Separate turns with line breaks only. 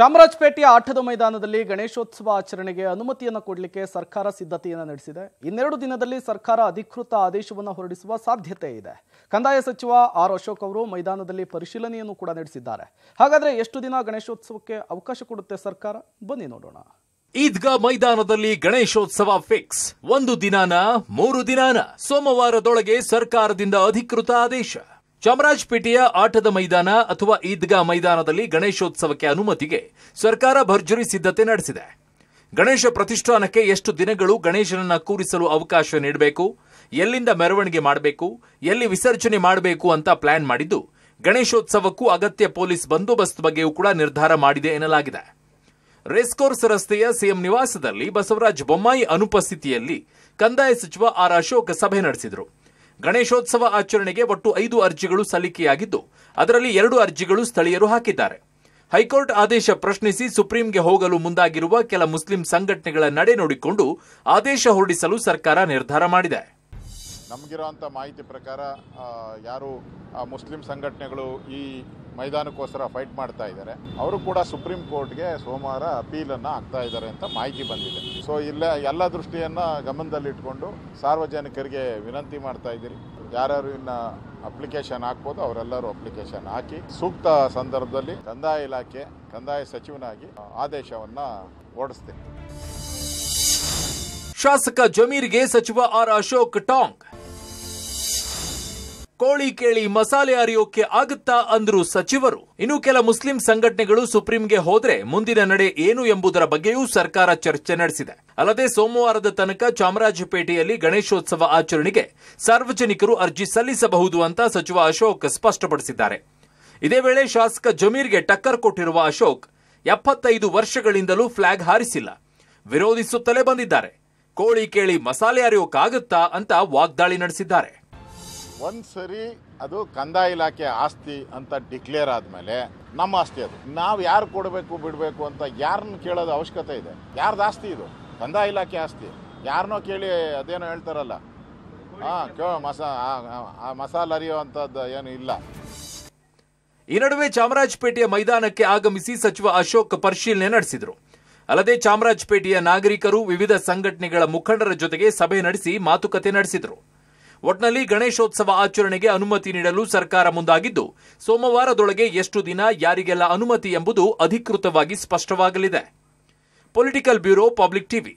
ಚಾಮರಾಜಪೇಟೆಯ ಆಟದ ಮೈದಾನದಲ್ಲಿ ಗಣೇಶೋತ್ಸವ ಆಚರಣೆಗೆ ಅನುಮತಿಯನ್ನು ಕೊಡಲಿಕ್ಕೆ ಸರ್ಕಾರ ಸಿದ್ಧತೆಯನ್ನು ನಡೆಸಿದೆ ಇನ್ನೆರಡು ದಿನದಲ್ಲಿ ಸರ್ಕಾರ ಅಧಿಕೃತ ಆದೇಶವನ್ನು ಹೊರಡಿಸುವ ಸಾಧ್ಯತೆ ಇದೆ ಕಂದಾಯ ಸಚಿವ ಆರ್ ಅಶೋಕ್ ಅವರು ಮೈದಾನದಲ್ಲಿ ಪರಿಶೀಲನೆಯನ್ನು ಕೂಡ ನಡೆಸಿದ್ದಾರೆ ಹಾಗಾದರೆ ಎಷ್ಟು ದಿನ ಗಣೇಶೋತ್ಸವಕ್ಕೆ ಅವಕಾಶ ಕೊಡುತ್ತೆ ಸರ್ಕಾರ ಬನ್ನಿ ನೋಡೋಣ
ಈದ್ಗಾ ಮೈದಾನದಲ್ಲಿ ಗಣೇಶೋತ್ಸವ ಫಿಕ್ಸ್ ಒಂದು ದಿನಾನ ಮೂರು ದಿನಾನ ಸೋಮವಾರದೊಳಗೆ ಸರ್ಕಾರದಿಂದ ಅಧಿಕೃತ ಆದೇಶ ಚಾಮರಾಜಪೇಟೆಯ ಆಟದ ಮೈದಾನ ಅಥವಾ ಈದ್ಗಾ ಮೈದಾನದಲ್ಲಿ ಗಣೇಶೋತ್ಸವಕ್ಕೆ ಅನುಮತಿಗೆ ಸರ್ಕಾರ ಭರ್ಜರಿ ಸಿದ್ಧತೆ ನಡೆಸಿದೆ ಗಣೇಶ ಪ್ರತಿಷ್ಠಾನಕ್ಕೆ ಎಷ್ಟು ದಿನಗಳು ಗಣೇಶನನ್ನ ಕೂರಿಸಲು ಅವಕಾಶ ನೀಡಬೇಕು ಎಲ್ಲಿಂದ ಮೆರವಣಿಗೆ ಮಾಡಬೇಕು ಎಲ್ಲಿ ವಿಸರ್ಜನೆ ಮಾಡಬೇಕು ಅಂತ ಪ್ಲಾನ್ ಮಾಡಿದ್ದು ಗಣೇಶೋತ್ಸವಕ್ಕೂ ಅಗತ್ಯ ಪೊಲೀಸ್ ಬಂದೋಬಸ್ತ್ ಬಗ್ಗೆಯೂ ಕೂಡ ನಿರ್ಧಾರ ಮಾಡಿದೆ ಎನ್ನಲಾಗಿದೆ ರೇಸ್ಕೋರ್ಸ್ ರಸ್ತೆಯ ಸಿಎಂ ನಿವಾಸದಲ್ಲಿ ಬಸವರಾಜ ಬೊಮ್ಮಾಯಿ ಅನುಪಸ್ಥಿತಿಯಲ್ಲಿ ಕಂದಾಯ ಸಚಿವ ಆರ್ ಅಶೋಕ್ ಸಭೆ ನಡೆಸಿದರು ಗಣೇಶೋತ್ಸವ ಆಚರಣೆಗೆ ಒಟ್ಟು ಐದು ಅರ್ಜಿಗಳು ಸಲ್ಲಿಕೆಯಾಗಿದ್ದು ಅದರಲ್ಲಿ ಎರಡು ಅರ್ಜಿಗಳು ಸ್ಥಳೀಯರು ಹಾಕಿದ್ದಾರೆ ಹೈಕೋರ್ಟ್ ಆದೇಶ ಪ್ರಶ್ನಿಸಿ ಸುಪ್ರೀಂಗೆ ಹೋಗಲು ಮುಂದಾಗಿರುವ ಕೆಲ ಮುಸ್ಲಿಂ ಸಂಘಟನೆಗಳ ನಡೆ ನೋಡಿಕೊಂಡು ಆದೇಶ ಹೊರಡಿಸಲು ಸರ್ಕಾರ ನಿರ್ಧಾರ ಮಾಡಿದೆ
ನಮಗಿರುವಂಥ ಮಾಹಿತಿ ಪ್ರಕಾರ ಯಾರು ಮುಸ್ಲಿಂ ಸಂಘಟನೆಗಳು ಈ ಮೈದಾನಕ್ಕೋಸ್ಕರ ಫೈಟ್ ಮಾಡ್ತಾ ಇದ್ದಾರೆ ಅವರು ಕೂಡ ಸುಪ್ರೀಂ ಕೋರ್ಟ್ಗೆ ಸೋಮವಾರ ಅಪೀಲ್ ಅಪೀಲನ್ನು ಹಾಕ್ತಾ ಇದ್ದಾರೆ ಅಂತ ಮಾಹಿತಿ ಬಂದಿದೆ ಸೊ ಇಲ್ಲ ಎಲ್ಲ ದೃಷ್ಟಿಯನ್ನ ಗಮನದಲ್ಲಿಟ್ಕೊಂಡು ಸಾರ್ವಜನಿಕರಿಗೆ ವಿನಂತಿ ಮಾಡ್ತಾ ಇದ್ದೀರಿ ಯಾರ್ಯಾರು ಇನ್ನ ಅಪ್ಲಿಕೇಶನ್ ಹಾಕ್ಬೋದು ಅವರೆಲ್ಲರೂ ಅಪ್ಲಿಕೇಶನ್ ಹಾಕಿ ಸೂಕ್ತ ಸಂದರ್ಭದಲ್ಲಿ ಕಂದಾಯ ಇಲಾಖೆ ಕಂದಾಯ ಸಚಿವನಾಗಿ ಆದೇಶವನ್ನ ಓಡಿಸ್ತೇನೆ ಶಾಸಕ
ಜಮೀರ್ಗೆ ಸಚಿವ ಆರ್ ಅಶೋಕ್ ಟಾಂಗ್ ಕೋಳಿ ಕೇಳಿ ಮಸಾಲೆ ಅರಿಯೋಕೆ ಆಗುತ್ತಾ ಅಂದ್ರು ಸಚಿವರು ಇನ್ನು ಕೆಲ ಮುಸ್ಲಿಂ ಸಂಘಟನೆಗಳು ಸುಪ್ರೀಂಗೆ ಹೋದ್ರೆ ಮುಂದಿನ ನಡೆ ಏನು ಎಂಬುದರ ಬಗ್ಗೆಯೂ ಸರ್ಕಾರ ಚರ್ಚೆ ನಡೆಸಿದೆ ಅಲ್ಲದೆ ಸೋಮವಾರದ ತನಕ ಚಾಮರಾಜಪೇಟೆಯಲ್ಲಿ ಗಣೇಶೋತ್ಸವ ಆಚರಣೆಗೆ ಸಾರ್ವಜನಿಕರು ಅರ್ಜಿ ಸಲ್ಲಿಸಬಹುದು ಅಂತ ಸಚಿವ ಅಶೋಕ್ ಸ್ಪಷ್ಟಪಡಿಸಿದ್ದಾರೆ ಇದೇ ವೇಳೆ ಶಾಸಕ ಜಮೀರ್ಗೆ ಟಕ್ಕರ್ ಕೊಟ್ಟಿರುವ ಅಶೋಕ್ ಎಪ್ಪತ್ತೈದು ವರ್ಷಗಳಿಂದಲೂ ಫ್ಲಾಗ್ ಹಾರಿಸಿಲ್ಲ ವಿರೋಧಿಸುತ್ತಲೇ ಬಂದಿದ್ದಾರೆ ಕೋಳಿ ಕೇಳಿ ಮಸಾಲೆ ಆಗುತ್ತಾ ಅಂತ ವಾಗ್ದಾಳಿ ನಡೆಸಿದ್ದಾರೆ
ಒಂದ್ ಸರಿ ಅದು ಕಂದಾಯ ಇಲಾಖೆ ಆಸ್ತಿ ಅಂತ ಡಿಕ್ಲೇರ್ ಆದ್ಮೇಲೆ ನಮ್ಮ ಆಸ್ತಿ ಅದು ನಾವು ಯಾರು ಕೊಡಬೇಕು ಬಿಡಬೇಕು ಅಂತ ಯಾರನ್ನ ಕೇಳೋದು ಅವಶ್ಯಕತೆ ಇದೆ ಯಾರ್ದು ಆಸ್ತಿ ಇದು ಕಂದಾಯ ಇಲಾಖೆ ಆಸ್ತಿ ಯಾರನ್ನೋ ಕೇಳಿ ಅದೇನೋ ಹೇಳ್ತಾರಲ್ಲ ಆ ಮಸಾ ಮಸಾಲ ಅರಿಯುವಂಥದ್ದು ಏನು ಇಲ್ಲ
ಈ ನಡುವೆ ಚಾಮರಾಜಪೇಟೆಯ ಮೈದಾನಕ್ಕೆ ಆಗಮಿಸಿ ಸಚಿವ ಅಶೋಕ್ ಪರಿಶೀಲನೆ ನಡೆಸಿದರು ಅಲ್ಲದೆ ಚಾಮರಾಜಪೇಟೆಯ ನಾಗರಿಕರು ವಿವಿಧ ಸಂಘಟನೆಗಳ ಮುಖಂಡರ ಜೊತೆಗೆ ಸಭೆ ನಡೆಸಿ ಮಾತುಕತೆ ನಡೆಸಿದರು ಒಟ್ನಲ್ಲಿ ಗಣೇಶೋತ್ಸವ ಆಚರಣೆಗೆ ಅನುಮತಿ ನೀಡಲು ಸರ್ಕಾರ ಮುಂದಾಗಿದ್ದು ಸೋಮವಾರದೊಳಗೆ ಎಷ್ಟು ದಿನ ಯಾರಿಗೆಲ್ಲ ಅನುಮತಿ ಎಂಬುದು ಅಧಿಕೃತವಾಗಿ ಸ್ಪಷ್ಟವಾಗಲಿದೆ ಪೊಲಿಟಿಕಲ್ ಬ್ಯೂರೋ ಪಬ್ಲಿಕ್ ಟಿವಿ